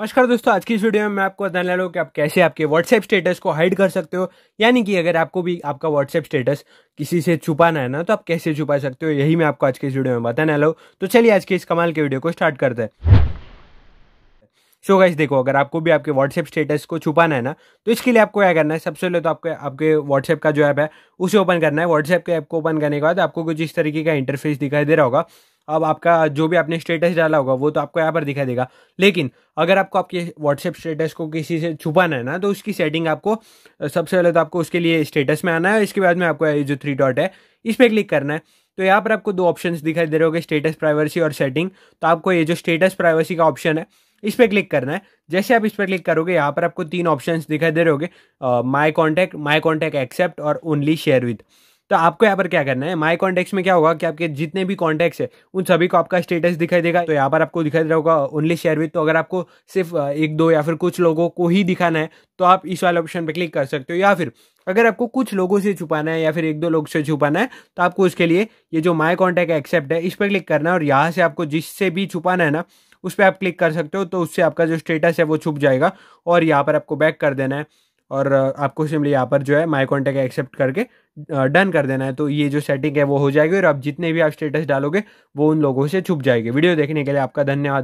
नमस्कार दोस्तों आज की इस वीडियो में मैं आपको बताने लगा कि आप कैसे आपके व्हाट्सएप स्टेटस को हाइड कर सकते हो यानी कि अगर आपको भी आपका व्हाट्सएप स्टेटस किसी से छुपाना है ना तो आप कैसे छुपा सकते हो यही मैं आपको आज के इस वीडियो में बताने लगा तो चलिए आज के इस कमाल के वीडियो को स्टार्ट करते हैं सो गाइस देखो अगर आपको भी आपके व्हाट्सएप स्टेटस को छुपाना है ना तो इसके लिए आपको क्या करना है सबसे पहले तो आपके आपके व्हाट्सएप का जो ऐप है उसे ओपन करना है व्हाट्सएप के ऐप को ओपन करने के बाद आपको कुछ इस तरीके का इंटरफेस दिखाई दे रहा होगा अब आपका जो भी आपने स्टेटस डाला होगा वो तो आपको यहाँ पर दिखाई देगा लेकिन अगर आपको आपके व्हाट्सएप स्टेटस को किसी से छुपाना है ना तो उसकी सेटिंग आपको सबसे पहले तो आपको उसके लिए स्टेटस में आना है इसके बाद में आपको ये जो थ्री डॉट है इस पर क्लिक करना है तो यहाँ पर आपको दो ऑप्शन दिखाई दे रहे हो स्टेटस प्राइवेसी और सेटिंग तो आपको ये जो स्टेटस प्राइवेसी का ऑप्शन है इस पर क्लिक करना है जैसे आप इस पर क्लिक करोगे यहाँ पर आपको तीन ऑप्शंस दिखाई दे रहे होंगे my contact my contact except और ओनली शेयर विथ तो आपको यहाँ पर क्या करना है माई कॉन्टेक्ट में क्या होगा कि आपके जितने भी कॉन्टेक्ट्स है उन सभी को आपका स्टेटस दिखाई देगा तो यहाँ पर आपको दिखाई दे रहा होगा ओनली शेयर विथ तो अगर आपको सिर्फ एक दो या फिर कुछ लोगों को ही दिखाना है तो आप इस वाले ऑप्शन पर क्लिक कर सकते हो या फिर अगर आपको कुछ लोगों से छुपाना है या फिर एक दो लोग से छुपाना है तो आपको उसके लिए ये जो माई कॉन्टैक्ट एक्सेप्ट है इस पर क्लिक करना है और यहाँ से आपको जिससे भी छुपाना है ना उस पर आप क्लिक कर सकते हो तो उससे आपका जो स्टेटस है वो छुप जाएगा और यहाँ पर आपको बैक कर देना है और आपको सिंपली यहाँ पर जो है माई कॉन्टैक्ट एक्सेप्ट करके डन कर देना है तो ये जो सेटिंग है वो हो जाएगी और आप जितने भी आप स्टेटस डालोगे वो उन लोगों से छुप जाएगी वीडियो देखने के लिए आपका धन्यवाद